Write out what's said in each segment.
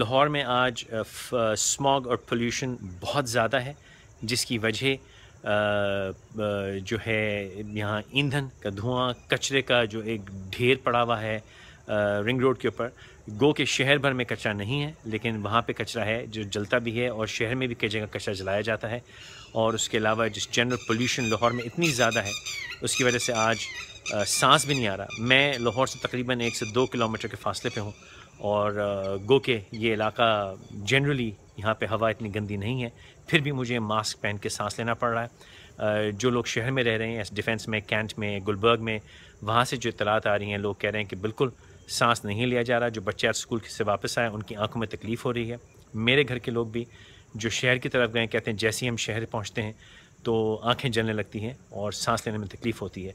लाहौर में आज स्मॉग और पोल्यूशन बहुत ज़्यादा है जिसकी वजह जो है यहाँ ईंधन का धुआं कचरे का जो एक ढेर पड़ा हुआ है रिंग रोड के ऊपर गो के शहर भर में कचरा नहीं है लेकिन वहाँ पे कचरा है जो जलता भी है और शहर में भी कई जगह कचरा जलाया जाता है और उसके अलावा जिस जनरल पोल्यूशन लाहौर में इतनी ज़्यादा है उसकी वजह से आज आ, सांस भी नहीं आ रहा मैं लाहौर से तकरीबन एक से दो किलोमीटर के फासले पे हूँ और गो के ये इलाका जनरली यहाँ पर हवा इतनी गंदी नहीं है फिर भी मुझे मास्क पहन के सांस लेना पड़ रहा है जो लोग शहर में रह रहे हैं डिफेंस में कैंट में गुलबर्ग में वहाँ से जो इतलात आ रही हैं लोग कह रहे हैं कि बिल्कुल सांस नहीं लिया जा रहा जो बच्चे आज स्कूल से वापस आए उनकी आंखों में तकलीफ़ हो रही है मेरे घर के लोग भी जो शहर की तरफ गए कहते हैं जैसे ही हम शहर पहुँचते हैं तो आँखें जलने लगती हैं और सांस लेने में तकलीफ़ होती है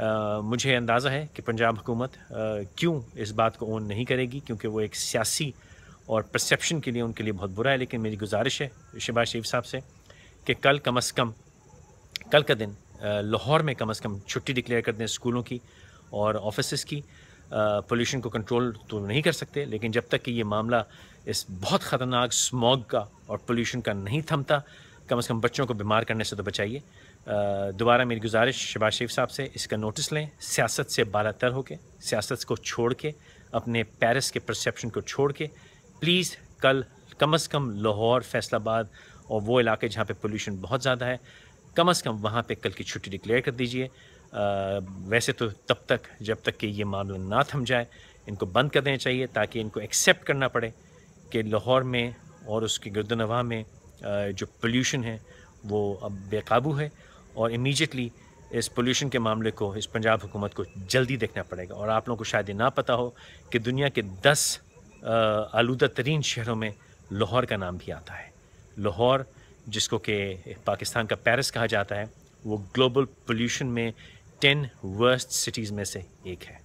मुझे अंदाज़ा है कि पंजाब हुकूमत क्यों इस बात को ओन नहीं करेगी क्योंकि वो एक सियासी और परसेप्शन के लिए उनके लिए बहुत बुरा है लेकिन मेरी गुजारिश है शहबाज शरीफ साहब से कि कल कम अज़ कम कल का दिन लाहौर में कम अज़ कम छुट्टी डिक्लेयर कर दें स्कूलों की और ऑफिस की पोल्यूशन को कंट्रोल तो नहीं कर सकते लेकिन जब तक कि ये मामला इस बहुत ख़तरनाक स्मॉग का और पोल्यूशन का नहीं थमता कम अज़ कम बच्चों को बीमार करने से तो बचाइए दोबारा मेरी गुजारिश शबाज शरीफ साहब से इसका नोटिस लें सियासत से बारा तर होकर सियासत को छोड़ के अपने पेरिस के परसेप्शन को छोड़ के प्लीज़ कल कम अज़ कम लाहौर फैसलाबाद और वो इलाके जहाँ पे पोल्यूशन बहुत ज़्यादा है कम अज़ कम वहाँ पे कल की छुट्टी डिक्लेयर कर दीजिए वैसे तो तब तक जब तक कि ये मामला ना थम जाए इनको बंद कर देना चाहिए ताकि इनको एक्सेप्ट करना पड़े कि लाहौर में और उसकी गर्दनवा में जो पोल्यूशन है वो अब बेकाबू है और इमीजिएटली इस पोल्यूशन के मामले को इस पंजाब हुकूमत को जल्दी देखना पड़ेगा और आप लोगों को शायद ये ना पता हो कि दुनिया के दस आलूदा तरीन शहरों में लाहौर का नाम भी आता है लाहौर जिसको कि पाकिस्तान का पेरिस कहा जाता है वो ग्लोबल पोल्यूशन में टेन वर्स्ट सिटीज़ में से एक है